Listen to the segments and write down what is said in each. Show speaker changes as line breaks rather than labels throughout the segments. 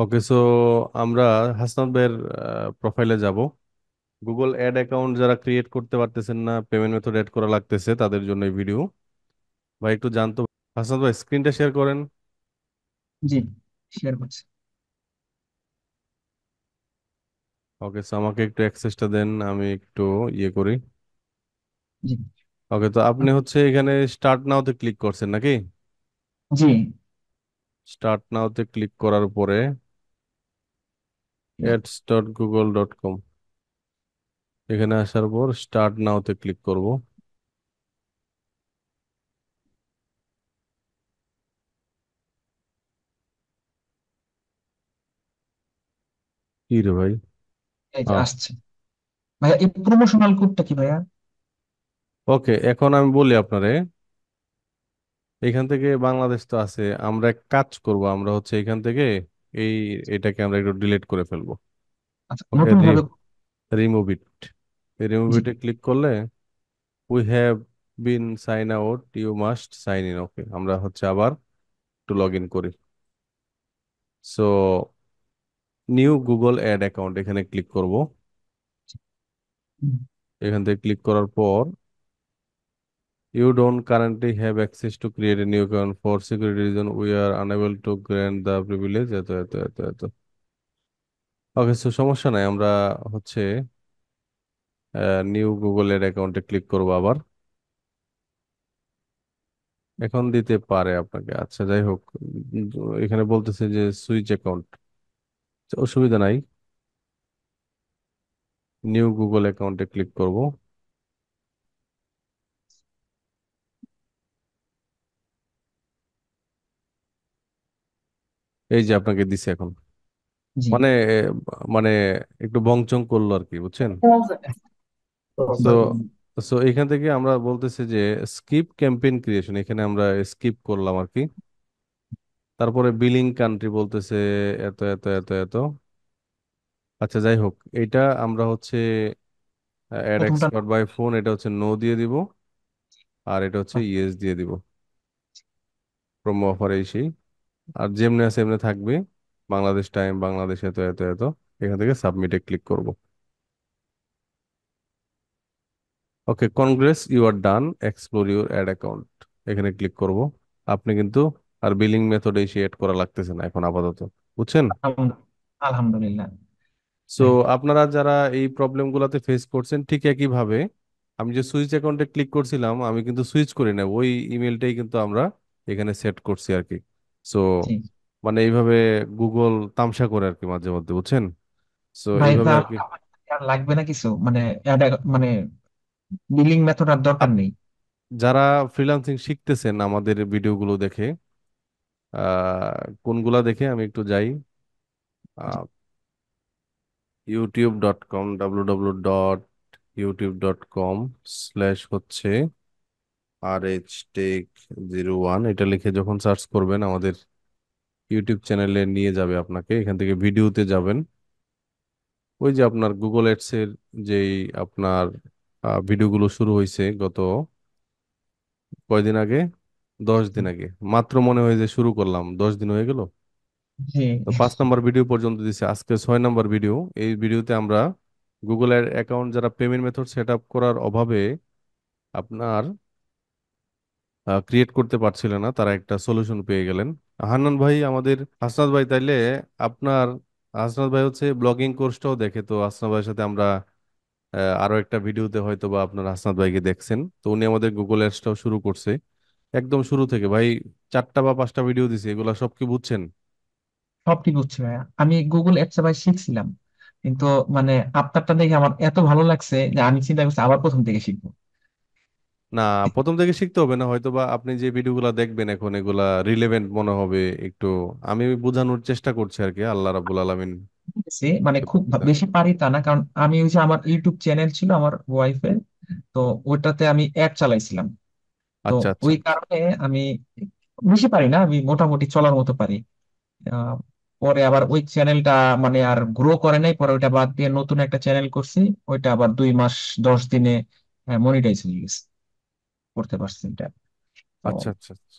Okay so আমরা হাসনাত ভাইয়ের প্রোফাইলে যাব গুগল অ্যাড অ্যাকাউন্ট যারা ক্রিয়েট করতে পারতেছেন না পেমেন্ট মেথড অ্যাড করা লাগতেছে তাদের জন্য এই ভিডিও ভাই একটু জানতো হাসনাত ভাই স্ক্রিনটা শেয়ার করেন
জি শেয়ার করছি
ওকে সো আমাকে একটু অ্যাক্সেসটা দেন আমি একটু ইয়ে করি জি ওকে তো আপনি হচ্ছে এখানে স্টার্ট নাওতে ক্লিক করছেন নাকি জি স্টার্ট নাওতে ক্লিক করার পরে ডট ডট গুগল কম এখানে আসার পর স্টার্ট নাওতে ক্লিক করব কি রে ভাই এই যে আসছে
ভাইয়া এই প্রমোশনাল কোডটা কি ভাইয়া
ওকে এখন আমি বলি আপনারে এখান থেকে বাংলাদেশ তো আছে আমরা এক কাজ করব আমরা হচ্ছে এখান থেকে এই এটাকে আমরা একটু ডিলিট করে ফেলবো আচ্ছা নতুন ভাবে রিমুভ ইট রিমুভ ইটে ক্লিক করলে we have been sign out you must sign in okay আমরা হচ্ছে আবার একটু লগ ইন করি so new Google ad account এখানে ক্লিক করব এখান থেকে ক্লিক করার পর You don't currently have access to create a new account. For security reason, we are unable to grant the privilege. এত এত এত এত ওকে সো সমস্যা নাই আমরা হচ্ছে নিউ গুগলের অ্যাকাউন্টে ক্লিক করব আবার এখন দিতে পারে আপনাকে আচ্ছা যাই হোক এখানে বলতেছে যে সুইচ অ্যাকাউন্ট অসুবিধা নাই নিউ গুগল অ্যাকাউন্টে ক্লিক করবো এই যে আপনাকে দিছে এখন জি মানে মানে একটু বংচং করলো আর কি বুঝছেন তো সো এখান থেকে আমরা বলতেছি যে স্কিপ ক্যাম্পেইন ক্রিয়েশন এখানে আমরা স্কিপ করলাম আর কি তারপরে বিলিং কান্ট্রি বলতেছে এত এত এত এত আচ্ছা যাই হোক এটা আমরা হচ্ছে অ্যাড বাই ফোন এটা হচ্ছে নো দিয়ে দিব আর এটা হচ্ছে ইয়েস আচ্ছা। দিয়ে দিব প্রোমো অফার এই সেই আর যেমনি আছে এমনি থাকবে বাংলাদেশ টাইম বাংলাদেশ এত এত এত এখান থেকে সাবমিটে ক্লিক করব okay congrats you are done explore your ad account এখানে ক্লিক করব আপনি কিন্তু আর বিলিং মেথড এসে অ্যাড করা লাগতেছে না এখন আপাতত বুঝছেন আলহামদুলিল্লাহ সো আপনারা যারা এই প্রবলেমগুলোতে ফেস করছেন ঠিক একইভাবে আমি যে সুইচ অ্যাকাউন্টে ক্লিক করছিলাম আমি কিন্তু সুইচ করি না ওই ইমেলটাই কিন্তু আমরা এখানে সেট করছি আর কি সো মানে এইভাবে গুগল তামসা করে আর কি মাঝে মধ্যে বুঝছেন সো ভাই এইভাবে আর কি
আর লাগবে না কিছু মানে মানে বিলিং মেথড আর দরকার নেই
যারা ফ্রিল্যান্সিং শিখতেছেন আমাদের ভিডিওগুলো দেখে আহ কোনগুলা দেখে আমি একটু যাই YouTube dot com W W dot YouTube dot com slash হচ্ছে আরএচ টেক জিরো ওয়ান এটা লিখে যখন সার্চ করবেন আমাদের ইউটিউব চ্যানেলে নিয়ে যাবে আপনাকে এখান থেকে ভিডিওতে যাবেন ওই যে আপনার গুগল অ্যাডসের যেই আপনার ভিডিওগুলো শুরু হয়েছে গত কয়দিন আগে দশ দিন আগে মাত্র মনে হয় যে শুরু করলাম দশ দিন হয়ে গেল তো পাঁচ নাম্বার ভিডিও পর্যন্ত দিছে আজকে ছয় নাম্বার ভিডিও এই ভিডিওতে আমরা গুগলের অ্যাকাউন্ট যারা পেমেন্ট মেথড সেট আপ করার অভাবে আপনার ক্রিয়েট করতে পারছিলেন না তারা একটা সলিউশন পেয়ে গেলেন হান্নান ভাই আমাদের হাসনাত ভাই তাইলে আপনার হাসনাত ভাই হচ্ছে ব্লগিং কোর্সটাও দেখে তো হাসনাত ভাইয়ের সাথে আমরা আরো একটা ভিডিওতে হয়তো বা আপনার হাসনাত ভাইকে দেখছেন তো উনি আমাদের গুগল অ্যাডসটাও শুরু করছে একদম শুরু থেকে ভাই চারটা বা পাঁচটা ভিডিও দিছে এগুলা সব কি বুঝছেন
সব ঠিক ভাইয়া আমি গুগল অ্যাপসে ভাই শিখছিলাম কিন্তু মানে আপনারটা দেখে আমার এত ভালো লাগছে যে আমি চিন্তা করছি আবার প্রথম থেকে শিখবো
না প্রথম থেকে শিখতে হবে না হয়তো বা আপনি যে ভিডিওগুলো দেখবেন এখন এগুলা রিলেভেন্ট মনে হবে একটু আমি বোঝানোর চেষ্টা করছি আর কি আল্লাহ রাব্বুল আলামিন
মানে খুব আচ্ছা। বেশি পারি তা না কারণ আমি ওই যে আমার ইউটিউব চ্যানেল ছিল আমার ওয়াইফের তো ওটাতে আমি অ্যাড চালাইছিলাম তো আচ্ছা আচ্ছা ওই কারণে আমি বেশি পারি না আমি মোটামুটি চলার মতো পারি আহ, পরে আবার ওই চ্যানেলটা মানে আর গ্রো করে নাই পরে ওইটা বাদ দিয়ে নতুন একটা চ্যানেল করছি ওইটা আবার দুই মাস দশ দিনে মনিটাইজ হয়ে গেছে করতে পারছি এটা
তো আচ্ছা আচ্ছা আচ্ছা।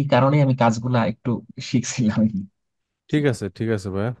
এই কারণে আমি কাজগুলা একটু শিখছিলাম
ঠিক আছে ঠিক আছে ভাইয়া